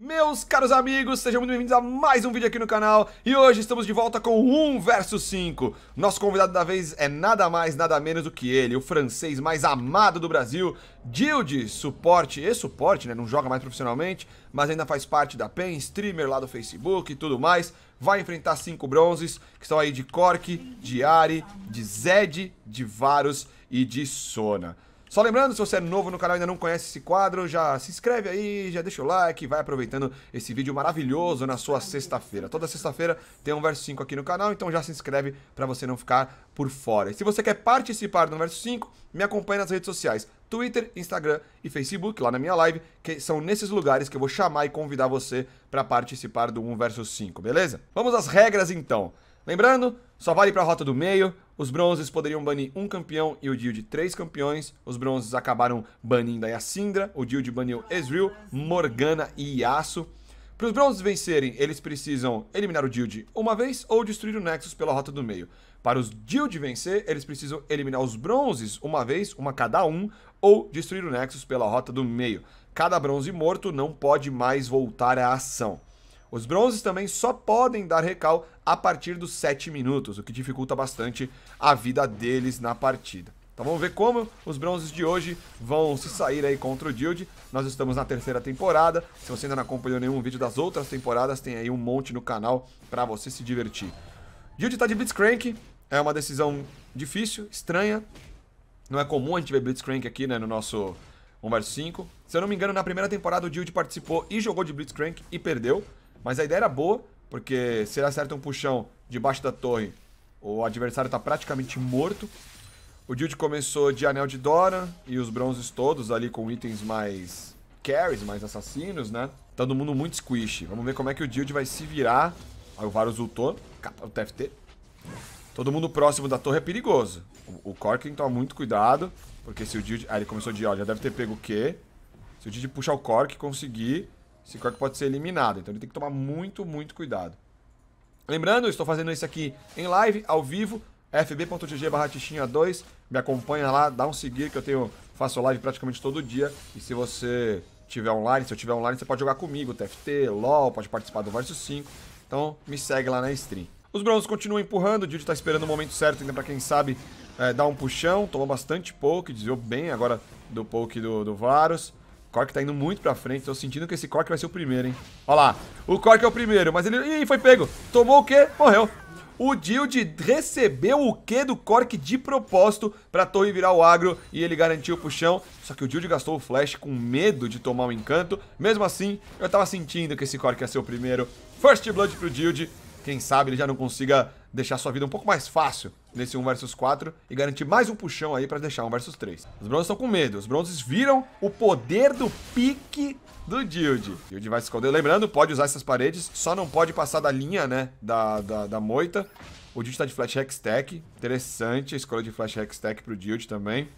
Meus caros amigos, sejam muito bem-vindos a mais um vídeo aqui no canal e hoje estamos de volta com 1 versus 5. Nosso convidado da vez é nada mais, nada menos do que ele, o francês mais amado do Brasil, Dilde, suporte e suporte, né? Não joga mais profissionalmente, mas ainda faz parte da PEN, streamer lá do Facebook e tudo mais. Vai enfrentar cinco bronzes, que são aí de Cork, de Ari, de Zed, de Varus e de Sona. Só lembrando, se você é novo no canal e ainda não conhece esse quadro, já se inscreve aí, já deixa o like, vai aproveitando esse vídeo maravilhoso na sua sexta-feira. Toda sexta-feira tem um verso 5 aqui no canal, então já se inscreve para você não ficar por fora. E se você quer participar do verso 5, me acompanhe nas redes sociais. Twitter, Instagram e Facebook, lá na minha live, que são nesses lugares que eu vou chamar e convidar você para participar do 1 verso 5, beleza? Vamos às regras então. Lembrando, só vale para a rota do meio, os bronzes poderiam banir um campeão e o Guild três campeões. Os bronzes acabaram banindo a Syndra, o Guild baniu Ezreal, Morgana e Yasuo. Para os bronzes vencerem, eles precisam eliminar o Guild uma vez ou destruir o Nexus pela rota do meio. Para os Guild vencer, eles precisam eliminar os bronzes uma vez, uma cada um, ou destruir o Nexus pela rota do meio. Cada bronze morto não pode mais voltar à ação. Os bronzes também só podem dar recal a partir dos 7 minutos, o que dificulta bastante a vida deles na partida. Então vamos ver como os bronzes de hoje vão se sair aí contra o Guild. Nós estamos na terceira temporada. Se você ainda não acompanhou nenhum vídeo das outras temporadas, tem aí um monte no canal para você se divertir. Guild tá de Blitzcrank, é uma decisão difícil, estranha. Não é comum a gente ver Blitzcrank aqui, né, no nosso 1 vs 5. Se eu não me engano, na primeira temporada o Guild participou e jogou de Blitzcrank e perdeu. Mas a ideia era boa, porque se ele acerta um puxão debaixo da torre, o adversário está praticamente morto. O Guild começou de Anel de Dora e os bronzes todos ali com itens mais carries, mais assassinos, né? Tá todo mundo muito squish. Vamos ver como é que o Guild vai se virar. Aí o Varus ultou, o TFT. Todo mundo próximo da torre é perigoso. O, o Corkin toma muito cuidado, porque se o Guild... Ah, ele começou de... Ó, já deve ter pego o quê? Se o Didi puxar o Cork e conseguir, esse cork pode ser eliminado, então ele tem que tomar muito, muito cuidado. Lembrando, estou fazendo isso aqui em live, ao vivo, fb.gg barra 2 me acompanha lá, dá um seguir que eu tenho faço live praticamente todo dia e se você tiver online, se eu tiver online, você pode jogar comigo, TFT, LoL, pode participar do Versus 5, então me segue lá na stream. Os Browns continuam empurrando, o Didi tá esperando o momento certo ainda pra quem sabe é, dar um puxão, tomou bastante poke, desviou bem agora do poke do, do Varus. Cork tá indo muito pra frente. Tô sentindo que esse Cork vai ser o primeiro, hein? Olha lá. O Cork é o primeiro, mas ele... Ih, foi pego. Tomou o quê? Morreu. O Dilde recebeu o quê do Cork de propósito pra torre virar o agro e ele garantiu o puxão. Só que o Dilde gastou o flash com medo de tomar o um encanto. Mesmo assim, eu tava sentindo que esse Cork ia ser o primeiro. First Blood pro Dilde. Quem sabe ele já não consiga deixar sua vida um pouco mais fácil nesse 1 versus 4 e garantir mais um puxão aí para deixar 1 versus 3. Os bronzes estão com medo. Os bronzes viram o poder do pique do Dilde. Dilde vai se esconder. Lembrando, pode usar essas paredes, só não pode passar da linha, né, da, da, da moita. O Dilde tá de Flash Hextech. Interessante a escolha de Flash Hextech pro Dilde também.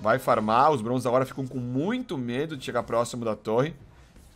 Vai farmar. Os bronzes agora ficam com muito medo de chegar próximo da torre.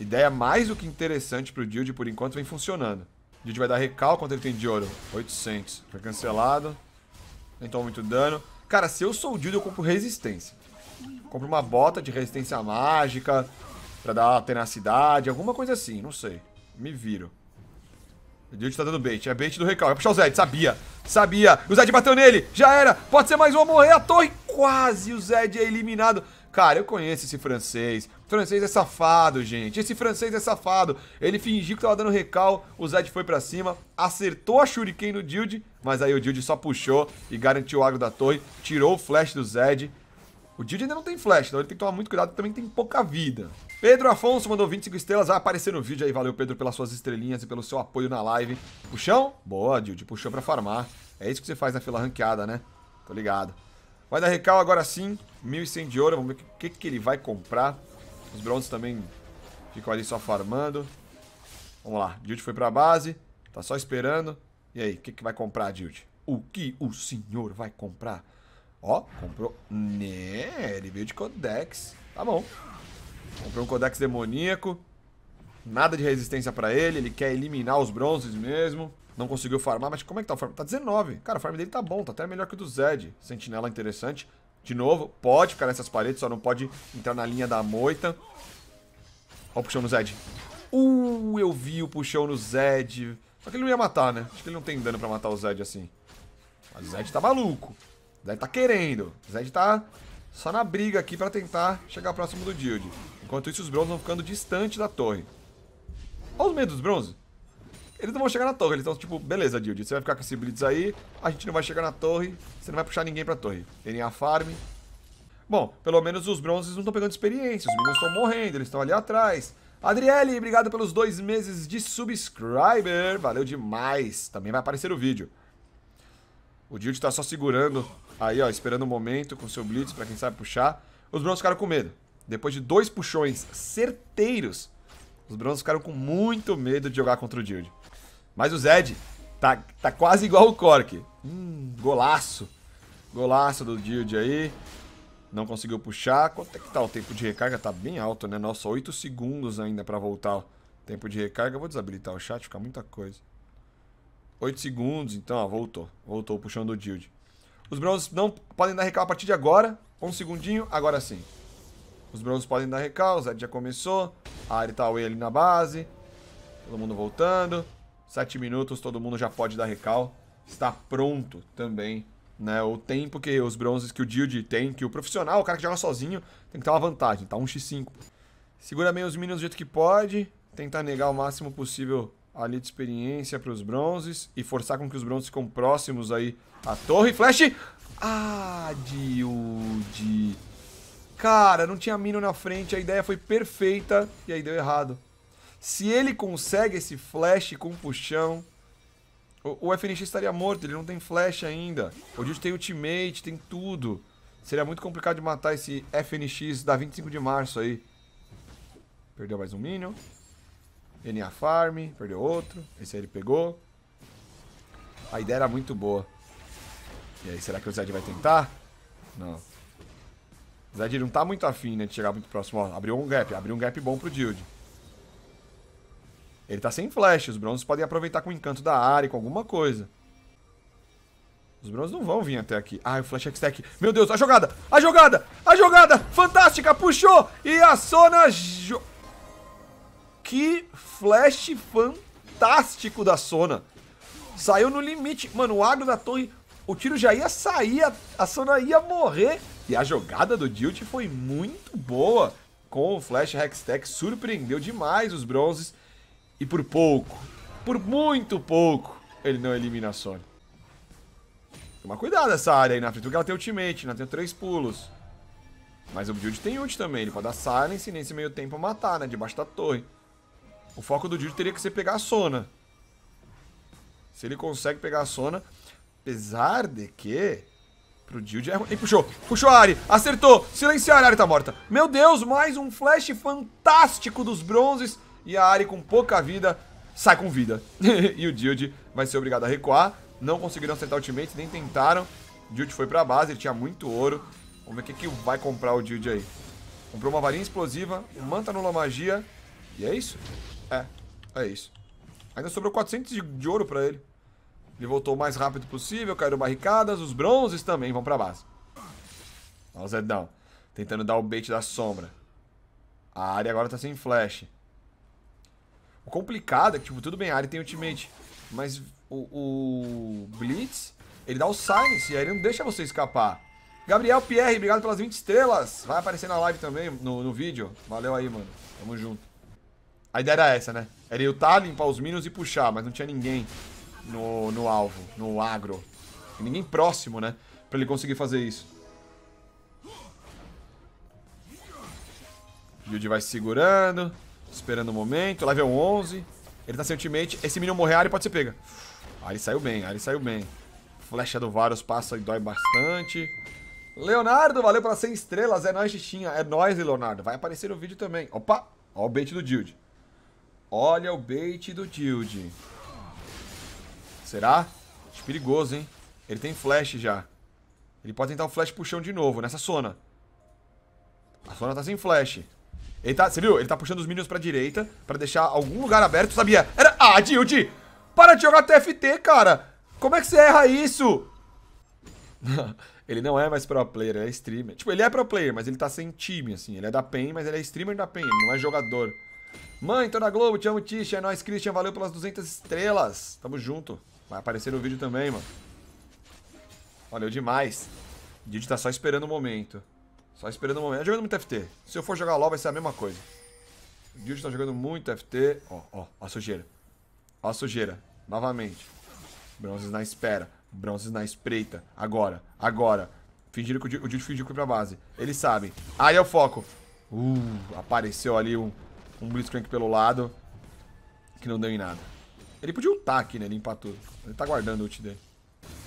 Ideia mais do que interessante pro Dilde por enquanto vem funcionando. Didi vai dar recal quanto ele tem de ouro. 800. Foi cancelado. Nem tomou muito dano. Cara, se eu sou o Didi, eu compro resistência. Compro uma bota de resistência mágica pra dar tenacidade, alguma coisa assim, não sei. Me viro. O Dude tá dando bait. É bait do recal. É puxar o Zed. Sabia. Sabia. O Zed bateu nele. Já era. Pode ser mais um a morrer. A torre. Quase o Zed é eliminado. Cara, eu conheço esse francês. francês é safado, gente. Esse francês é safado. Ele fingiu que tava dando recal, o Zed foi para cima, acertou a Shuriken no Dilde, mas aí o Dilde só puxou e garantiu o agro da torre, tirou o flash do Zed. O Dilde ainda não tem flash, então ele tem que tomar muito cuidado, também tem pouca vida. Pedro Afonso mandou 25 estrelas, vai aparecer no vídeo aí. Valeu, Pedro, pelas suas estrelinhas e pelo seu apoio na live. Puxão? Boa, Dilde, puxou pra farmar. É isso que você faz na fila ranqueada, né? Tô ligado. Vai dar recal agora sim. 1.100 de ouro. Vamos ver o que, que ele vai comprar. Os bronzes também ficam ali só farmando. Vamos lá. Jilt foi pra base. Tá só esperando. E aí, o que, que vai comprar, Jilt? O que o senhor vai comprar? Ó, comprou. Né, ele veio de Codex. Tá bom. Comprou um Codex demoníaco. Nada de resistência pra ele. Ele quer eliminar os bronzes mesmo. Não conseguiu farmar, mas como é que tá o farm? Tá 19. Cara, o farm dele tá bom, tá até melhor que o do Zed. Sentinela interessante. De novo, pode ficar nessas paredes, só não pode entrar na linha da moita. Ó o puxão no Zed. Uh, eu vi o puxão no Zed. Só que ele não ia matar, né? Acho que ele não tem dano pra matar o Zed assim. Mas o Zed tá maluco. O Zed tá querendo. O Zed tá só na briga aqui pra tentar chegar próximo do Dild. Enquanto isso, os bronze vão ficando distante da torre. Olha os medos dos bronze. Eles não vão chegar na torre, eles estão tipo, beleza, Dilde, você vai ficar com esse blitz aí, a gente não vai chegar na torre, você não vai puxar ninguém pra torre. Terem a farm. Bom, pelo menos os bronzes não estão pegando experiência, os meninos estão morrendo, eles estão ali atrás. Adriele, obrigado pelos dois meses de subscriber, valeu demais, também vai aparecer o vídeo. O Dilde tá só segurando aí, ó, esperando o um momento com seu blitz pra quem sabe puxar. Os bronzes ficaram com medo. Depois de dois puxões certeiros, os bronzes ficaram com muito medo de jogar contra o Dilde. Mas o Zed tá, tá quase igual o Cork. Hum, golaço. Golaço do Dilde aí. Não conseguiu puxar. Quanto é que tá o tempo de recarga? Tá bem alto, né? Nossa, 8 segundos ainda para voltar o tempo de recarga. Eu vou desabilitar o chat, fica muita coisa. 8 segundos, então, ó, voltou. Voltou puxando o Dilde. Os bronzes não podem dar recal a partir de agora. Um segundinho, agora sim. Os bronzes podem dar recal, o Zed já começou. A área tá away ali na base. Todo mundo voltando. Sete minutos, todo mundo já pode dar recal. Está pronto também, né? O tempo que os bronzes que o Dilde tem, que o profissional, o cara que joga sozinho, tem que ter uma vantagem, tá? 1x5. Segura bem os minions do jeito que pode. Tentar negar o máximo possível ali de experiência para os bronzes. E forçar com que os bronzes ficam próximos aí à torre. Flash! Ah, Dilde! Cara, não tinha minion na frente, a ideia foi perfeita e aí deu errado. Se ele consegue esse flash com puxão, o, o FNX estaria morto, ele não tem flash ainda. O Jude tem ultimate, tem tudo. Seria muito complicado de matar esse FNX da 25 de março aí. Perdeu mais um Minion. NA Farm, perdeu outro. Esse aí ele pegou. A ideia era muito boa. E aí, será que o Zed vai tentar? Não. O Zed não tá muito afim, né, de chegar muito próximo. Ó, abriu um gap, abriu um gap bom pro Dilde. Ele tá sem flash, os bronzes podem aproveitar com o encanto da área, com alguma coisa. Os bronzes não vão vir até aqui. Ah, o Flash X-Tech. Meu Deus, a jogada! A jogada! A jogada! Fantástica! Puxou! E a Sona... Jo... Que flash fantástico da Sona. Saiu no limite. Mano, o agro da torre... O tiro já ia sair, a Sona ia morrer. E a jogada do Dilt foi muito boa. Com o Flash Hextech, surpreendeu demais os bronzes. E por pouco, por muito pouco, ele não elimina a Sony. Toma cuidado essa área aí na frente, porque ela tem ultimate, né? Tem três pulos. Mas o Jude tem ult também, ele pode dar silence e nesse meio tempo matar, né? Debaixo da torre. O foco do Jude teria que ser pegar a Sona. Se ele consegue pegar a Sona, apesar de que... Pro Jude é ruim. puxou, puxou a Ari, acertou, silenciar, a Ari tá morta. Meu Deus, mais um flash fantástico dos bronzes e a Ari com pouca vida sai com vida. e o Dilde vai ser obrigado a recuar. Não conseguiram acertar o ultimate, nem tentaram. Dilde foi pra base, ele tinha muito ouro. Vamos ver o que, que vai comprar o Dilde aí. Comprou uma varinha explosiva, um manta nula magia. E é isso? É, é isso. Ainda sobrou 400 de, de ouro pra ele. Ele voltou o mais rápido possível, caíram barricadas. Os bronzes também vão pra base. Olha o Zedão. Tentando dar o bait da sombra. A área agora tá sem flash complicada que, tipo, tudo bem, a área tem ultimate, mas o, o Blitz, ele dá o silence, e aí ele não deixa você escapar. Gabriel Pierre, obrigado pelas 20 estrelas. Vai aparecer na live também, no, no vídeo. Valeu aí, mano. Tamo junto. A ideia era essa, né? Era eu tá, limpar os minions e puxar, mas não tinha ninguém no, no alvo, no agro. E ninguém próximo, né? Pra ele conseguir fazer isso. Jude vai se segurando. Esperando o momento. Level 11. Ele tá sem ultimate. Esse minion morrer, a área pode ser pega. aí ele saiu bem, aí ele saiu bem. Flecha do Varus passa e dói bastante. Leonardo, valeu pra 100 estrelas. É nóis, Titinha. É nóis, Leonardo. Vai aparecer no vídeo também. Opa! Ó o bait do Dilde. Olha o bait do Dilde. Será? Acho perigoso, hein? Ele tem flash já. Ele pode tentar o flash pro chão de novo, nessa zona. A zona tá sem flash. Ele tá, você viu? Ele tá puxando os minions pra direita pra deixar algum lugar aberto, sabia? Era... Ah, Dilde! Para de jogar TFT, cara! Como é que você erra isso? ele não é mais pro player, ele é streamer. Tipo, ele é pro player, mas ele tá sem time, assim. Ele é da PEN, mas ele é streamer da PEN, ele não é jogador. Mãe, tô na Globo, te amo, Tish. É nóis, Christian. Valeu pelas 200 estrelas. Tamo junto. Vai aparecer no vídeo também, mano. Valeu demais. Didi tá só esperando o momento. Só esperando o um momento. Tá jogando muito FT. Se eu for jogar LOL vai ser a mesma coisa. O Guild tá jogando muito FT. Ó, ó, a sujeira. Ó a sujeira. Novamente. Bronzes na espera. Bronzes na espreita. Agora, agora. Fingiram que o Jude fingiu que foi pra base. Eles sabem. Aí é o foco. Uh, apareceu ali um, um Blitzcrank pelo lado. Que não deu em nada. Ele podia ultar aqui, né? Limpar tudo. Ele tá guardando o ult dele.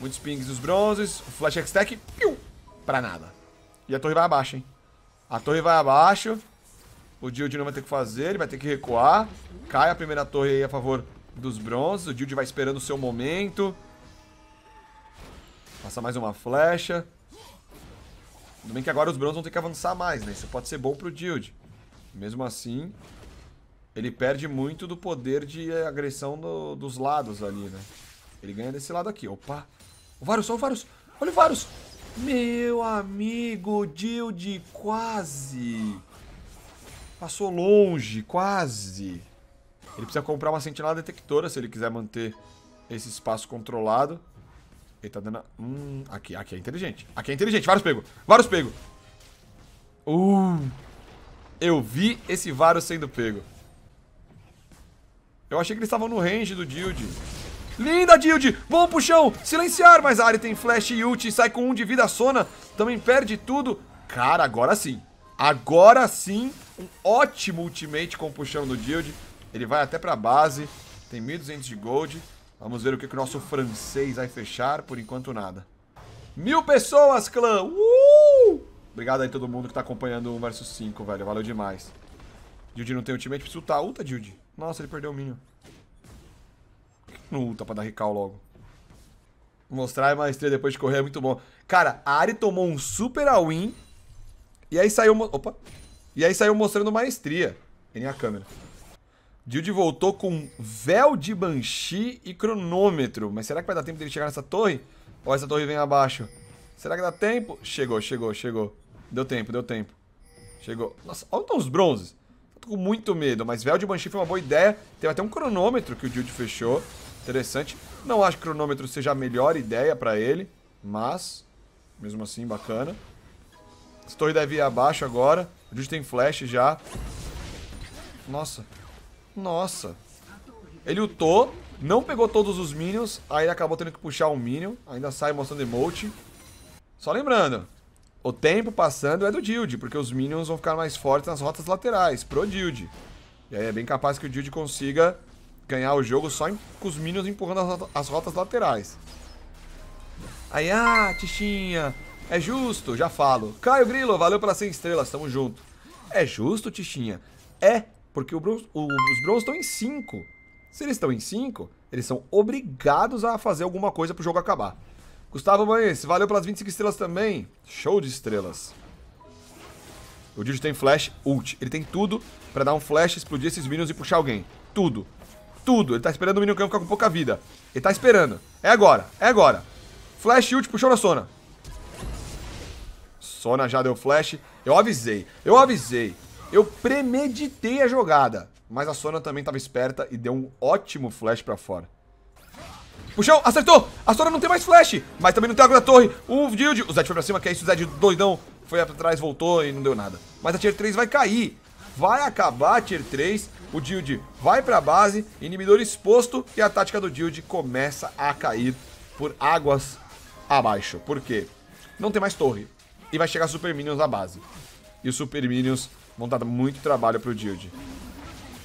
Muitos pings dos bronzes. O Flash X-Tech. Pra nada. E a torre vai abaixo, hein? A torre vai abaixo. O Dilde não vai ter que fazer, ele vai ter que recuar. Cai a primeira torre aí a favor dos bronzes. O Dilde vai esperando o seu momento. Passa mais uma flecha. Tudo bem que agora os bronzes vão ter que avançar mais, né? Isso pode ser bom pro Dilde. Mesmo assim, ele perde muito do poder de agressão do, dos lados ali, né? Ele ganha desse lado aqui. Opa! O Varus, olha o Varus! Olha o Varus! Meu amigo, Dilde, quase. Passou longe, quase. Ele precisa comprar uma sentinela detectora se ele quiser manter esse espaço controlado. Ele tá dando... Hum, aqui, aqui é inteligente. Aqui é inteligente. Vários pego. Vários pego. Uh, eu vi esse Varus sendo pego. Eu achei que eles estavam no range do Dilde. Linda, Dilde. bom pro chão. Silenciar, mas a Ari tem flash e ult. Sai com um de vida sona. Também perde tudo. Cara, agora sim. Agora sim, um ótimo ultimate com o puxão do Dilde. Ele vai até pra base. Tem 1.200 de gold. Vamos ver o que, que o nosso francês vai fechar. Por enquanto, nada. Mil pessoas, clã! Uh! Obrigado aí todo mundo que tá acompanhando o 1 vs 5, velho. Valeu demais. Dilde não tem ultimate. precisa ultar. Ulta, Dilde. Nossa, ele perdeu o minion. No tá pra dar recal logo. Mostrar é a maestria depois de correr é muito bom. Cara, a Ari tomou um super all-in. E aí saiu... Opa! E aí saiu mostrando maestria. Tem a câmera. Jude voltou com véu de Banshee e cronômetro. Mas será que vai dar tempo dele chegar nessa torre? Ou essa torre vem abaixo? Será que dá tempo? Chegou, chegou, chegou. Deu tempo, deu tempo. Chegou. Nossa, olha os bronzes. tô com muito medo, mas véu de Banshee foi uma boa ideia. Teve até um cronômetro que o Jude fechou. Interessante. Não acho que o cronômetro seja a melhor ideia para ele, mas mesmo assim bacana. Essa deve ir abaixo agora. O Jude tem flash já. Nossa. Nossa. Ele ultou, não pegou todos os minions, aí acabou tendo que puxar um minion, ainda sai mostrando emote. Só lembrando, o tempo passando é do Dilde, porque os minions vão ficar mais fortes nas rotas laterais, pro Dilde. E aí é bem capaz que o Dilde consiga ganhar o jogo só em, com os minions empurrando as, as rotas laterais. Aí, ah, Tichinha, é justo, já falo. Caio Grilo, valeu pelas 100 estrelas, tamo junto. É justo, Tichinha? É, porque o bronze, o, os estão em 5. Se eles estão em 5, eles são obrigados a fazer alguma coisa pro jogo acabar. Gustavo Mães, valeu pelas 25 estrelas também. Show de estrelas. O Digi tem flash, ult. Ele tem tudo pra dar um flash, explodir esses minions e puxar alguém. Tudo tudo. Ele tá esperando o Miniocan ficar com pouca vida. Ele tá esperando. É agora, é agora. Flash ult puxou na Sona. Sona já deu flash. Eu avisei, eu avisei. Eu premeditei a jogada. Mas a Sona também tava esperta e deu um ótimo flash pra fora. Puxão, acertou! A Sona não tem mais flash, mas também não tem água da torre. O Dilde, o Zed foi pra cima, que é isso, o Zed doidão. Foi pra trás, voltou e não deu nada. Mas a Tier 3 vai cair. Vai acabar a Tier 3 o Dilde vai para a base, inibidor exposto e a tática do Dilde começa a cair por águas abaixo. Por quê? Não tem mais torre e vai chegar Super Minions na base. E os Super Minions vão dar muito trabalho pro Dilde.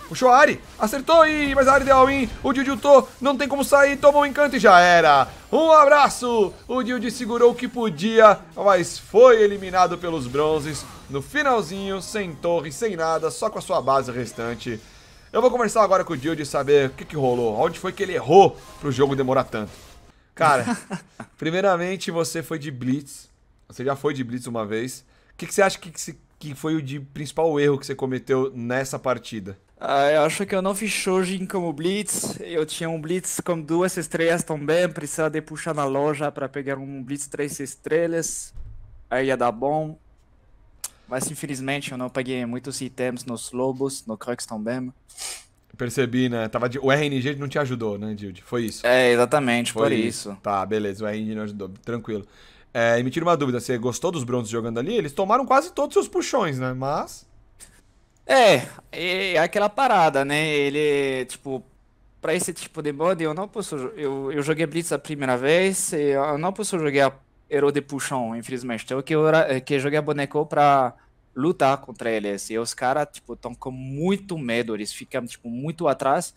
Puxou a Ari, acertou e mas a Ari deu all-in, o Dilde ultou, não tem como sair, tomou um encanto e já era. Um abraço, o Dilde segurou o que podia, mas foi eliminado pelos bronzes no finalzinho, sem torre, sem nada, só com a sua base restante. Eu vou conversar agora com o Dio de saber o que, que rolou, onde foi que ele errou pro jogo demorar tanto. Cara, primeiramente você foi de Blitz. Você já foi de Blitz uma vez. O que, que você acha que, que foi o de principal erro que você cometeu nessa partida? Ah, eu acho que eu não fiz Shojin como Blitz. Eu tinha um Blitz com duas estrelas também. Precisava de puxar na loja para pegar um Blitz três estrelas. Aí ia dar bom. Mas infelizmente eu não paguei muitos itens nos Lobos, no Crux também. Percebi, né? Tava de... O RNG não te ajudou, né, Dilde? Foi isso. É, exatamente, Foi por isso. isso. Tá, beleza, o RNG não ajudou, tranquilo. É, e me tira uma dúvida, você gostou dos bronzes jogando ali? Eles tomaram quase todos os seus puxões, né? Mas. É, é aquela parada, né? Ele, tipo, para esse tipo de body eu não posso. Eu, eu joguei Blitz a primeira vez, eu não posso jogar Hero de Puxão, infelizmente. Eu que, eu, eh, que joguei boneco pra lutar contra eles. E os caras, tipo, estão com muito medo. Eles ficam, tipo, muito atrás.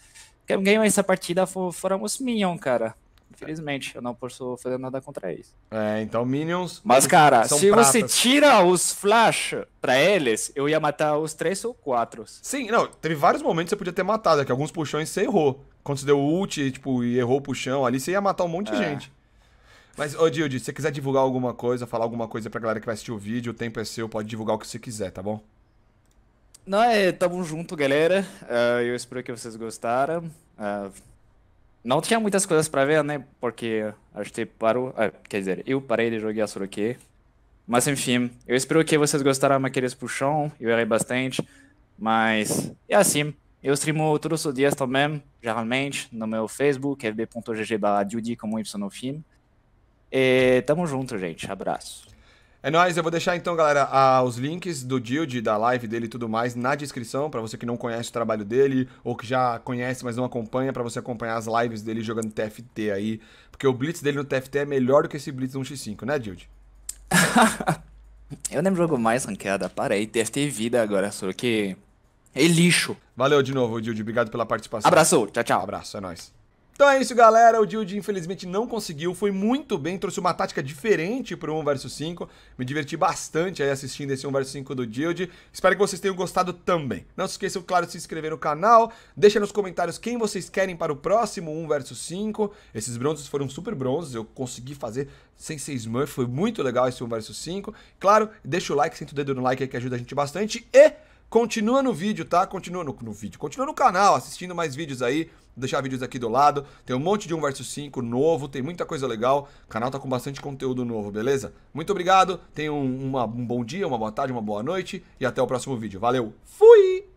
Quem ganhou essa partida foram os Minions, cara. Infelizmente, eu não posso fazer nada contra eles. É, então Minions. Mas, cara, se pratas. você tira os Flash pra eles, eu ia matar os três ou quatro. Sim, não, teve vários momentos que você podia ter matado, é que alguns puxões você errou. Quando você deu ult, tipo, e errou o puxão ali, você ia matar um monte é. de gente. Mas, ô Dilde, se você quiser divulgar alguma coisa, falar alguma coisa pra galera que vai assistir o vídeo, o tempo é seu, pode divulgar o que você quiser, tá bom? Não, é, tamo junto, galera. Uh, eu espero que vocês gostaram. Uh, não tinha muitas coisas pra ver, né? Porque a gente parou. Ah, quer dizer, eu parei de jogar Suroque. Mas enfim, eu espero que vocês gostaram daqueles puxão. Eu errei bastante. Mas é assim. Eu streamo todos os dias também, geralmente, no meu Facebook, fbgg como Y no filme. E é, tamo junto, gente. Abraço. É nóis, eu vou deixar então, galera, a, os links do Dilde, da live dele e tudo mais na descrição, para você que não conhece o trabalho dele, ou que já conhece, mas não acompanha, para você acompanhar as lives dele jogando TFT aí. Porque o Blitz dele no TFT é melhor do que esse Blitz 1x5, né, Dilde? eu nem jogo mais ranqueada, parei. TFT vida agora, só que. É lixo. Valeu de novo, Dilde. Obrigado pela participação. Abraço, tchau, tchau. Abraço, é nóis. Então é isso, galera. O Dilde, infelizmente, não conseguiu. Foi muito bem, trouxe uma tática diferente para 1 vs 5. Me diverti bastante aí assistindo esse 1 vs 5 do Dilde. Espero que vocês tenham gostado também. Não se esqueçam, claro, de se inscrever no canal. Deixa nos comentários quem vocês querem para o próximo 1 vs 5. Esses bronzes foram super bronzes. Eu consegui fazer sem ser Smurf. Foi muito legal esse 1 vs 5. Claro, deixa o like, senta o dedo no like aí que ajuda a gente bastante. E... Continua no vídeo, tá? Continua no, no, vídeo, continua no canal, assistindo mais vídeos aí. Vou deixar vídeos aqui do lado. Tem um monte de 1 versus 5 novo, tem muita coisa legal. O canal tá com bastante conteúdo novo, beleza? Muito obrigado, Tenha um, um bom dia, uma boa tarde, uma boa noite e até o próximo vídeo. Valeu, fui!